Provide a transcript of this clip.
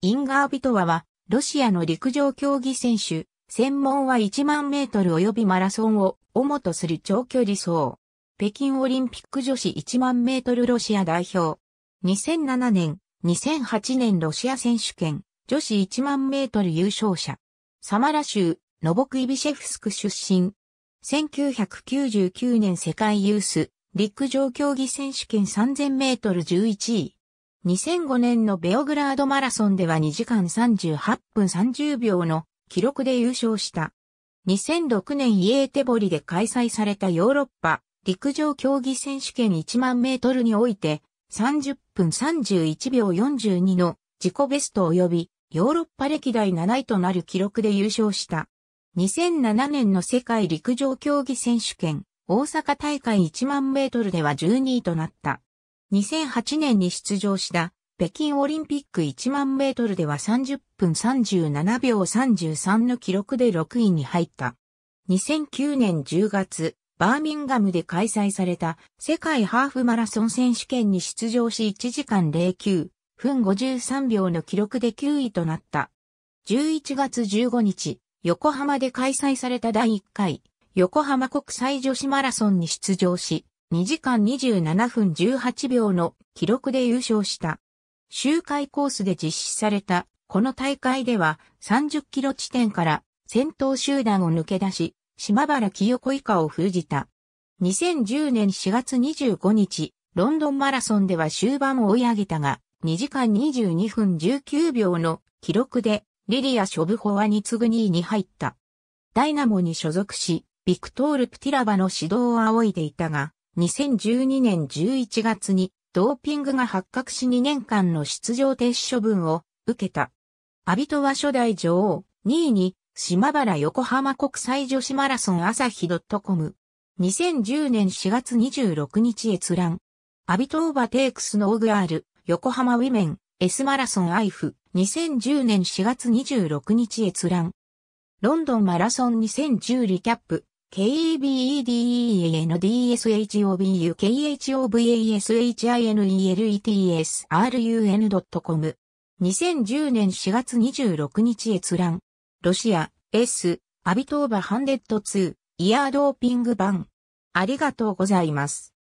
インガービトワは、ロシアの陸上競技選手、専門は1万メートル及びマラソンを主とする長距離走。北京オリンピック女子1万メートルロシア代表。2007年、2008年ロシア選手権、女子1万メートル優勝者。サマラ州、ノボクイビシェフスク出身。1999年世界ユース、陸上競技選手権3000メートル11位。2005年のベオグラードマラソンでは2時間38分30秒の記録で優勝した。2006年イエーテボリで開催されたヨーロッパ陸上競技選手権1万メートルにおいて30分31秒42の自己ベスト及びヨーロッパ歴代7位となる記録で優勝した。2007年の世界陸上競技選手権大阪大会1万メートルでは12位となった。2008年に出場した北京オリンピック1万メートルでは30分37秒33の記録で6位に入った。2009年10月、バーミンガムで開催された世界ハーフマラソン選手権に出場し1時間09分53秒の記録で9位となった。11月15日、横浜で開催された第1回横浜国際女子マラソンに出場し、2時間27分18秒の記録で優勝した。周回コースで実施されたこの大会では30キロ地点から先頭集団を抜け出し、島原清子以下を封じた。2010年4月25日、ロンドンマラソンでは終盤を追い上げたが、2時間22分19秒の記録で、リリア・ショブホワに次ぐ2位に入った。ダイナモに所属し、ビクトール・プティラバの指導を仰いでいたが、2012年11月にドーピングが発覚し2年間の出場停止処分を受けた。アビトは初代女王、2位に島原横浜国際女子マラソン朝日 .com。2010年4月26日閲覧。アビトオーバテイクスのオグアール、横浜ウィメン、S マラソンアイフ。2010年4月26日閲覧。ロンドンマラソン2010リキャップ。kebedeendshovukhinelets.run.com 2010年4月26日閲覧。ロシア、S、アビトーバハンデッド2、イヤードーピング版。ありがとうございます。